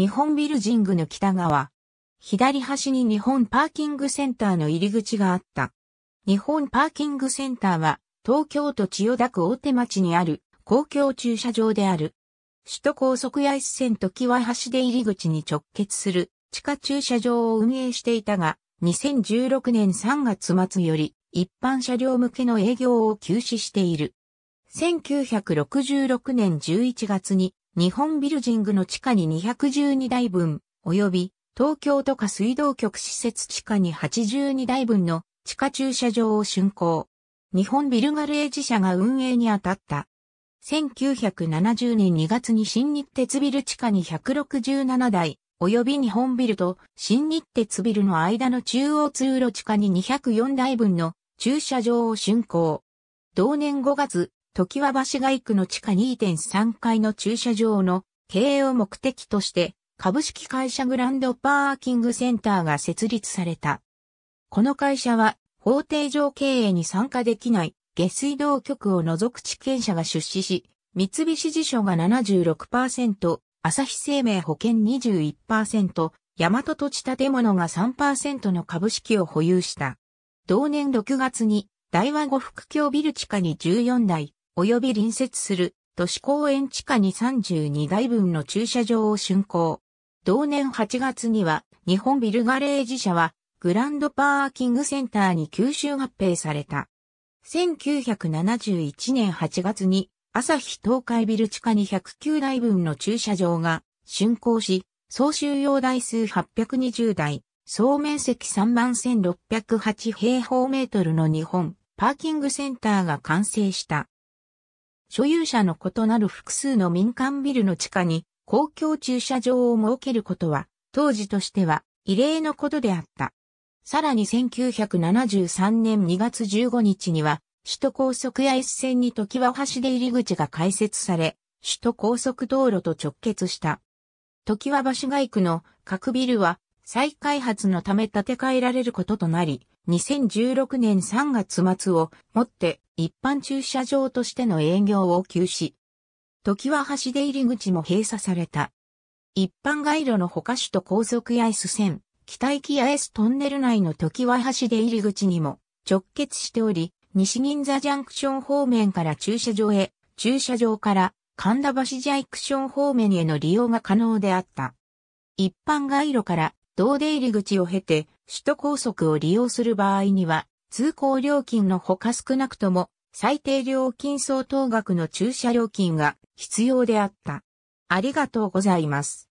日本ビルジングの北側。左端に日本パーキングセンターの入り口があった。日本パーキングセンターは東京都千代田区大手町にある公共駐車場である。首都高速八重線と際端で入り口に直結する地下駐車場を運営していたが、2016年3月末より一般車両向けの営業を休止している。1966年11月に日本ビルジングの地下に212台分、及び東京都下水道局施設地下に82台分の地下駐車場を竣工。日本ビルガレージ社が運営に当たった。1970年2月に新日鉄ビル地下に167台、及び日本ビルと新日鉄ビルの間の中央通路地下に204台分の駐車場を竣工。同年5月、時は橋外区の地下2.3階の駐車場の経営を目的として、株式会社グランドパーキングセンターが設立された。この会社は、法定上経営に参加できない、下水道局を除く地権者が出資し、三菱地所が76%、朝日生命保険21%、大和土地建物が3%の株式を保有した。同年6月に、大和呉服協ビル地下に14台、及び隣接する都市公園地下に32台分の駐車場を竣工。同年8月には日本ビルガレージ社はグランドパーキングセンターに吸収合併された。1971年8月に朝日東海ビル地下に109台分の駐車場が竣工し、総収容台数820台、総面積31,608平方メートルの日本パーキングセンターが完成した。所有者の異なる複数の民間ビルの地下に公共駐車場を設けることは、当時としては異例のことであった。さらに1973年2月15日には、首都高速や一線に時は橋で入り口が開設され、首都高速道路と直結した。時は橋外区の各ビルは再開発のため建て替えられることとなり、2016年3月末をもって一般駐車場としての営業を休止。時は橋出入り口も閉鎖された。一般街路の他首都高速や重洲線、北行き八重トンネル内の時は橋出入り口にも直結しており、西銀座ジャンクション方面から駐車場へ、駐車場から神田橋ジャンクション方面への利用が可能であった。一般街路から同出入り口を経て首都高速を利用する場合には、通行料金のほか少なくとも最低料金相当額の駐車料金が必要であった。ありがとうございます。